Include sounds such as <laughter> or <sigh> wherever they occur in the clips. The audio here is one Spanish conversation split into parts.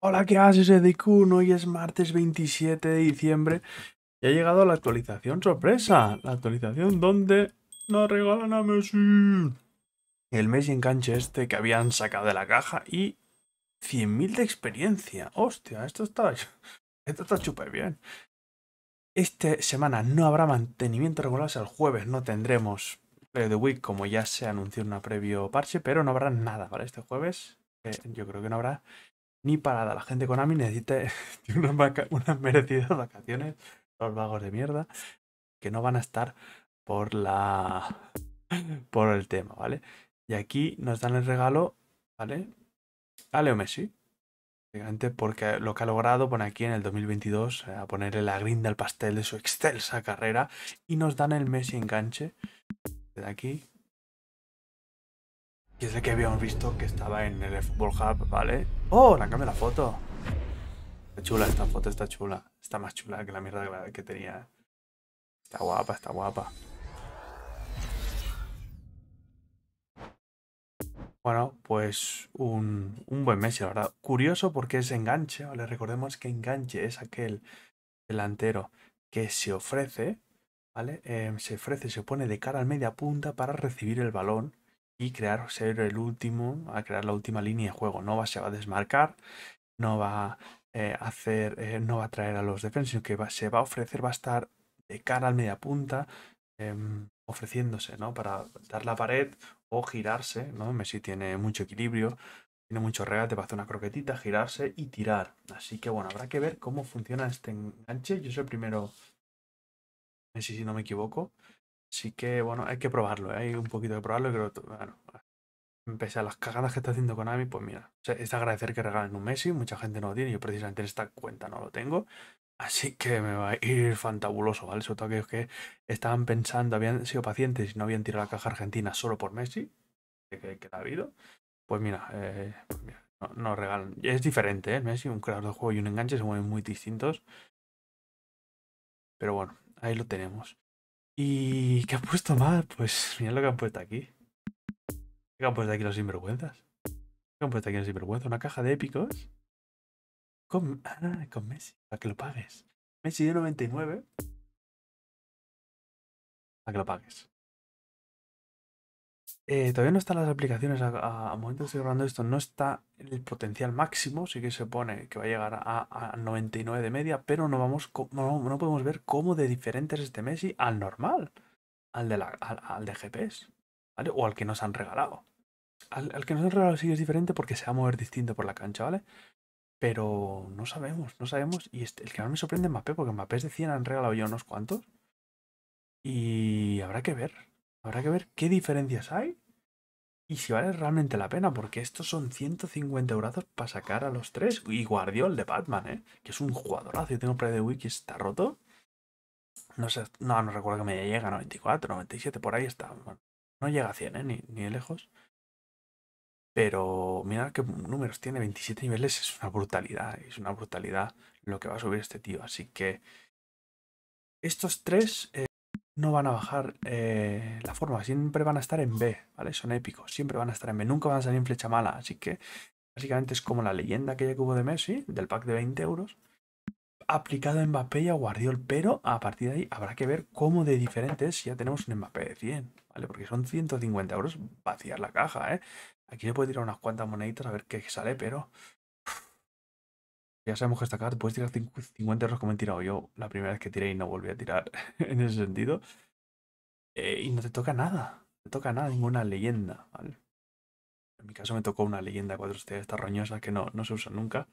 Hola, ¿qué haces, Edicun? Hoy es martes 27 de diciembre y ha llegado la actualización sorpresa. La actualización donde nos regalan a Messi. El Messi enganche este que habían sacado de la caja y 100.000 de experiencia. Hostia, esto está, esto está súper bien. Esta semana no habrá mantenimiento regular, el jueves no tendremos Play the Week como ya se anunció en una previo parche, pero no habrá nada para este jueves. Eh, yo creo que no habrá ni parada. La gente AMI necesita <laughs> unas, merecidas vacaciones, los vagos de mierda, que no van a estar por la <laughs> por el tema, ¿vale? Y aquí nos dan el regalo, ¿vale? A Leo Messi. Porque lo que ha logrado, pone aquí en el 2022, eh, a ponerle la grinda al pastel de su excelsa carrera. Y nos dan el Messi enganche de aquí, y es el que habíamos visto que estaba en el Football Hub, ¿vale? ¡Oh! Le la foto. Está chula, esta foto está chula. Está más chula que la mierda que tenía. Está guapa, está guapa. Bueno, pues un, buen mes, la verdad. Curioso porque es enganche, ¿vale? Recordemos que enganche es aquel delantero que se ofrece, ¿vale? Em, se ofrece, se pone de cara al media punta para recibir el balón y crear, ser el último a crear la última línea de juego. No va, se va a desmarcar, no va eh, a hacer, eh, no va a traer a los defensores, que se va a ofrecer, va a estar de cara al media punta, em, ofreciéndose, ¿no? Para dar la pared o girarse, ¿no? Messi tiene mucho equilibrio, tiene mucho regate para hacer una croquetita, girarse y tirar. Así que bueno, habrá que ver cómo funciona este enganche. Yo soy el primero, Messi si no me equivoco, Así que, bueno, hay que probarlo, ¿eh? hay un poquito de probarlo. Creo bueno, pese a las cagadas que está haciendo Konami, pues mira, es agradecer que regalen un Messi. Mucha gente no lo tiene, yo precisamente en esta cuenta no lo tengo. Así que me va a ir fantabuloso, ¿vale? Sobre todo aquellos que estaban pensando, habían sido pacientes y no habían tirado la caja argentina solo por Messi, que, que la ha habido. Pues mira, eh, no, no, regalan. Es diferente, ¿eh? Messi, un creador de juego y un enganche se mueven muy distintos. Pero bueno, ahí lo tenemos. ¿Y qué ha puesto mal? Pues mirad lo que han puesto aquí. ¿Qué han puesto aquí los sinvergüenzas? ¿Qué han puesto aquí los sinvergüenzas? ¿Una caja de épicos? Con, ah, con Messi, para que lo pagues. Messi de 99. Para que lo pagues. Eh, todavía no están las aplicaciones, a, momento estoy grabando esto, no está el potencial máximo, sí que se pone que va a llegar a, 99 de media, pero no, vamos, no, podemos ver cómo de diferente es este Messi al normal, al de, al, de GPS, ¿vale? O al que nos han regalado. Al, que nos han regalado sí es diferente porque se va a mover distinto por la cancha, ¿vale? Pero no sabemos, no sabemos. Y este, el que no me sorprende es Mbappé, porque Mbappé es de 100 han regalado yo unos cuantos. Y habrá que ver, Habrá que ver qué diferencias hay y si vale realmente la pena, porque estos son 150 euros para sacar a los tres. Y Guardiol de Batman, ¿eh? Que es un jugadorazo. Yo tengo un de wiki, está roto. No sé, no, no recuerdo que me llega, 94, 97, por ahí está. no llega a 100, ¿eh? Ni, lejos. Pero mira qué números tiene, 27 niveles, es una brutalidad, es una brutalidad lo que va a subir este tío. Así que estos tres... Eh, no van a bajar eh, la forma, siempre van a estar en B, ¿vale? Son épicos, siempre van a estar en B, nunca van a salir en flecha mala, así que básicamente es como la leyenda que ya hubo de Messi, del pack de 20 euros, aplicado a Mbappé y a Guardiol, pero a partir de ahí habrá que ver cómo de diferentes si ya tenemos un Mbappé de 100, ¿vale? Porque son 150 euros vaciar la caja, ¿eh? Aquí le puedo tirar unas cuantas moneditas a ver qué sale, pero ya sabemos que esta acá puedes tirar 50 euros como he tirado yo la primera vez que tiré y no volví a tirar <laughs> en ese sentido. Eh, y no te toca nada. No te toca nada, ninguna leyenda, En mi caso me tocó una leyenda cuatro estrellas estas roñosa que no, no se usa nunca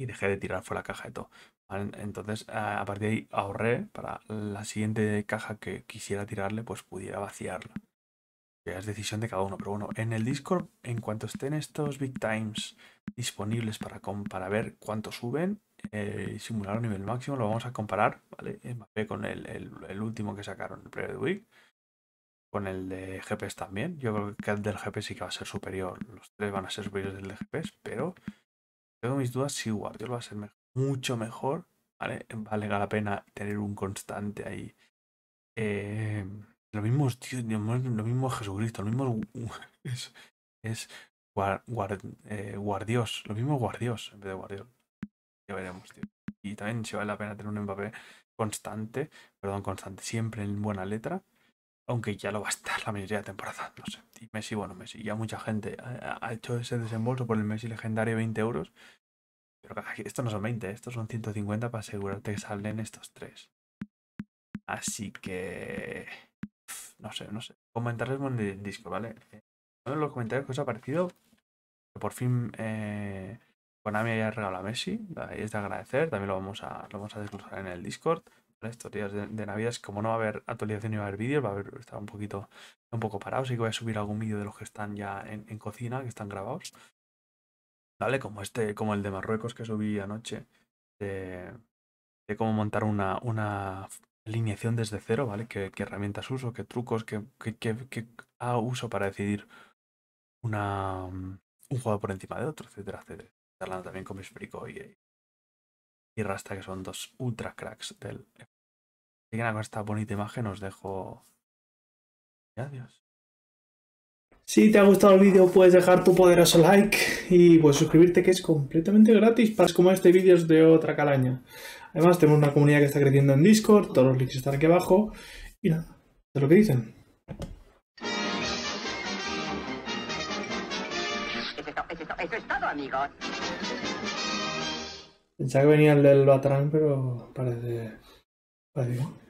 y dejé de tirar fue la caja de todo. Entonces, a partir de ahí ahorré para la siguiente caja que quisiera tirarle, pues pudiera vaciarla es decisión de cada uno, pero bueno, en el Discord, en cuanto estén estos Big Times disponibles para, para ver cuánto suben, eh, simular a nivel máximo, lo vamos a comparar, ¿vale? Con el, el, último que sacaron, el Preview Week, con el de GPS también. Yo creo que el del GPS sí que va a ser superior, los tres van a ser superiores del de GPS, pero tengo mis dudas si yo lo va a ser mucho mejor, ¿vale? Vale la pena tener un constante ahí. Eh, lo mismo, tío, lo mismo Jesucristo, lo mismo es, <laughs> es eh, guardios, lo mismo guardios en vez de guardiol. Ya veremos, tío. Y también si vale la pena tener un Mbappé constante, perdón, constante, siempre en buena letra, aunque ya lo va a estar la mayoría de temporada, no sé. Y Messi, bueno, Messi, ya mucha gente eh, ha, hecho ese desembolso por el Messi legendario 20 euros, pero ah, estos no son 20, eh, estos son 150 para asegurarte que salen estos tres. Así que no sé, no sé. Comentarles en el disco, ¿vale? En eh, los comentarios que os ha parecido, que por fin eh, Konami haya regalado a Messi, es de agradecer, también lo vamos a, lo vamos a desglosar en el Discord. Estos días de, de es como no va a haber actualización ni va a haber vídeos, va a haber, estaba un poquito, un poco parado, así que voy a subir algún vídeo de los que están ya en, cocina, que están grabados. ¿Vale? Como este, como el de Marruecos que subí anoche, de, de cómo montar una, una alineación desde cero, ¿vale? ¿Qué, herramientas uso? ¿Qué trucos? ¿Qué, qué, ah, uso para decidir una, mm, un juego por encima de otro, etcétera, etcétera? Hablando también con mis y, y Rasta, que son dos ultra cracks del... E-. Así que nada, con esta bonita imagen os dejo... Y adiós. Si te ha gustado el vídeo puedes dejar tu poderoso like y pues suscribirte que es completamente gratis para como este vídeo vídeos de otra calaña. Además, tenemos una comunidad que está creciendo en Discord, todos los links están aquí abajo. Y nada, es lo que dicen. Pensaba que venía el del Batarán, pero parece. parece